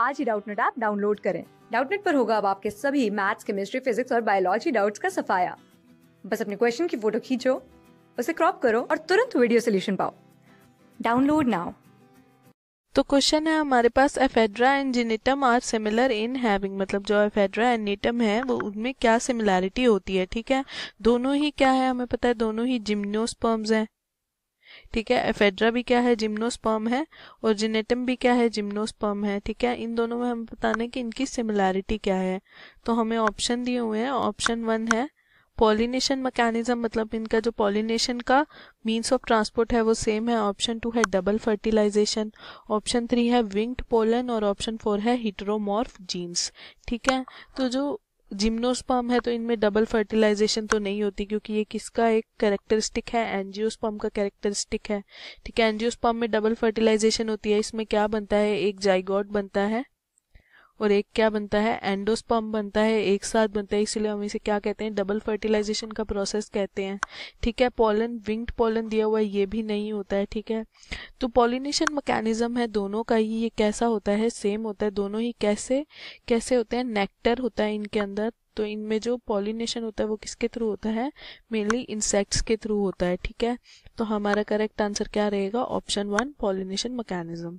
आज ही Doubtnut app download करें डाउटनेट पर होगा अब आपके सभी मैथ्स केमिस्ट्री फिजिक्स और बायोलॉजी डाउट्स का सफाया बस अपने क्वेश्चन की फोटो खींचो उसे क्रॉप करो और तुरंत वीडियो सोल्यूशन पाओ डाउनलोड नाउ तो क्वेश्चन है हमारे पास Ephedra and Gnetum are similar in having मतलब जो एफेड्रा एंड नेटम है वो उनमें क्या सिमिलैरिटी होती है ठीक है दोनों ही क्या है हमें पता है दोनों ही जिम्नोस्पर्म्स हैं ठीक है एफेड्रा भी क्या है जिम्नोस्पर्म है और जिनेटम भी क्या है जिम्नोस्पर्म है ठीक है इन दोनों में हमें बताना है कि इनकी सिमिलैरिटी क्या है तो हमें ऑप्शन दिए हुए हैं ऑप्शन वन है पॉलिनेशन मैकेनिज्म मतलब इनका जो पॉलिनेशन का मींस ऑफ ट्रांसपोर्ट है वो सेम है ऑप्शन टू है डबल फर्टिलाइजेशन ऑप्शन थ्री है विंग्ड पोलन और ऑप्शन फोर है हिटरोमॉर्फ जीन्स ठीक है तो जो जिम्नोस्पर्म है तो इनमें डबल फर्टिलाइजेशन तो नहीं होती क्योंकि ये किसका एक कैरेक्टरिस्टिक है एनजियोस्पर्म का कैरेक्टरिस्टिक है ठीक है एनजियोस्पर्म में डबल फर्टिलाइजेशन होती है इसमें क्या बनता है एक जाइगॉट बनता है और एक क्या बनता है एंडोस्पम बनता है एक साथ बनता है इसलिए हम इसे क्या कहते हैं डबल फर्टिलाइजेशन का प्रोसेस कहते हैं ठीक है पोलन विंग्ड पॉलन दिया हुआ है ये भी नहीं होता है ठीक है तो पॉलिनेशन मैकेनिज्म है दोनों का ही ये कैसा होता है सेम होता है दोनों ही कैसे कैसे होते हैं नेक्टर होता है इनके अंदर तो इनमें जो पॉलिनेशन होता है वो किसके थ्रू होता है मेनली इंसेक्ट्स के थ्रू होता है ठीक है तो हमारा करेक्ट आंसर क्या रहेगा ऑप्शन वन पॉलिनेशन मैकेनिज्म